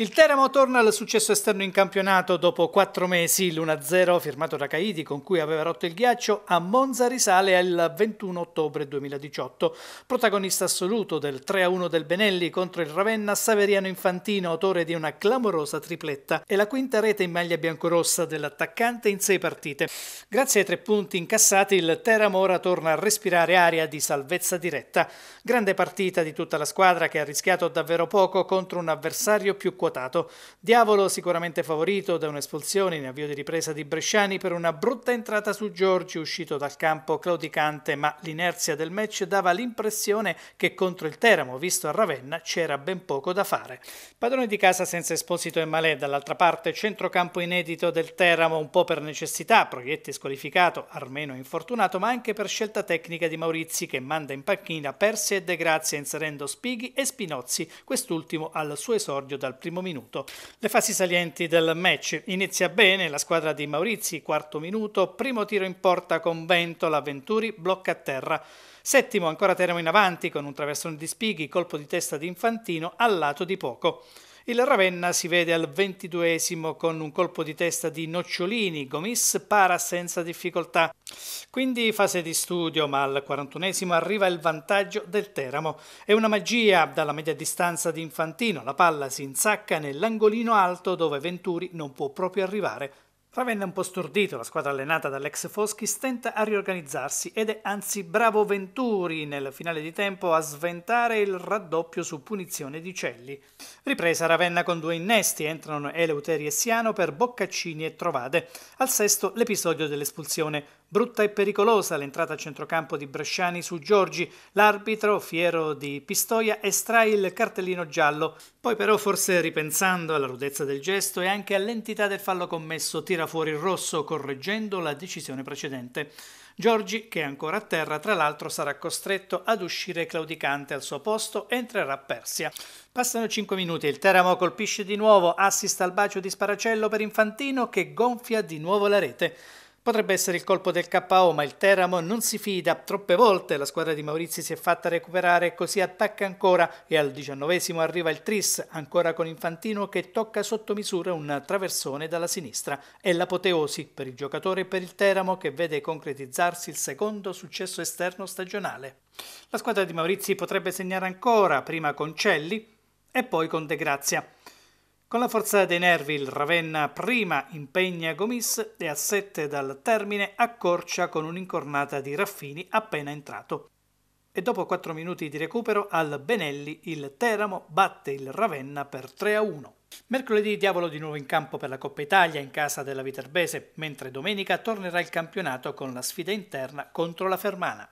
Il Teramo torna al successo esterno in campionato dopo quattro mesi. L'1-0 firmato da Caidi con cui aveva rotto il ghiaccio a Monza risale al 21 ottobre 2018. Protagonista assoluto del 3-1 del Benelli contro il Ravenna, Saveriano Infantino, autore di una clamorosa tripletta e la quinta rete in maglia biancorossa dell'attaccante in sei partite. Grazie ai tre punti incassati il Teramo ora torna a respirare aria di salvezza diretta. Grande partita di tutta la squadra che ha rischiato davvero poco contro un avversario più quotidiano quotato. Diavolo sicuramente favorito da un'espulsione in avvio di ripresa di Bresciani per una brutta entrata su Giorgi, uscito dal campo claudicante, ma l'inerzia del match dava l'impressione che contro il Teramo, visto a Ravenna, c'era ben poco da fare. Padrone di casa senza Esposito e Malè, dall'altra parte centrocampo inedito del Teramo, un po' per necessità, Proietti squalificato, Armeno infortunato, ma anche per scelta tecnica di Maurizi che manda in panchina Persi e De Grazia inserendo Spighi e Spinozzi, quest'ultimo al suo esordio dal primo primo minuto. Le fasi salienti del match. Inizia bene la squadra di Maurizi, quarto minuto, primo tiro in porta con Ventola, Venturi blocca a terra. Settimo ancora Teramo in avanti con un traversone di Spighi, colpo di testa di Infantino al lato di poco. Il Ravenna si vede al ventiduesimo con un colpo di testa di Nocciolini, Gomis para senza difficoltà. Quindi fase di studio, ma al quarantunesimo arriva il vantaggio del Teramo. È una magia dalla media distanza di Infantino, la palla si insacca nell'angolino alto dove Venturi non può proprio arrivare. Ravenna un po' stordito, la squadra allenata dall'ex Foschi stenta a riorganizzarsi ed è anzi bravo Venturi nel finale di tempo a sventare il raddoppio su punizione di Celli. Ripresa Ravenna con due innesti, entrano Eleuteri e Siano per Boccaccini e Trovade. Al sesto l'episodio dell'espulsione. Brutta e pericolosa l'entrata a centrocampo di Bresciani su Giorgi. L'arbitro, fiero di Pistoia, estrae il cartellino giallo. Poi però, forse ripensando alla rudezza del gesto e anche all'entità del fallo commesso, tira fuori il rosso, correggendo la decisione precedente. Giorgi, che è ancora a terra, tra l'altro sarà costretto ad uscire claudicante al suo posto e entrerà Persia. Passano 5 minuti, il Teramo colpisce di nuovo, assista al bacio di Sparacello per Infantino che gonfia di nuovo la rete. Potrebbe essere il colpo del KO, ma il Teramo non si fida. Troppe volte la squadra di Maurizi si è fatta recuperare così attacca ancora. E al diciannovesimo arriva il Tris, ancora con Infantino che tocca sotto misura un traversone dalla sinistra. È l'apoteosi per il giocatore e per il Teramo che vede concretizzarsi il secondo successo esterno stagionale. La squadra di Maurizi potrebbe segnare ancora, prima con Celli e poi con De Grazia. Con la forza dei nervi il Ravenna prima impegna Gomis e a sette dal termine accorcia con un'incornata di Raffini appena entrato. E dopo 4 minuti di recupero al Benelli il Teramo batte il Ravenna per 3 a 1. Mercoledì Diavolo di nuovo in campo per la Coppa Italia in casa della Viterbese, mentre domenica tornerà il campionato con la sfida interna contro la Fermana.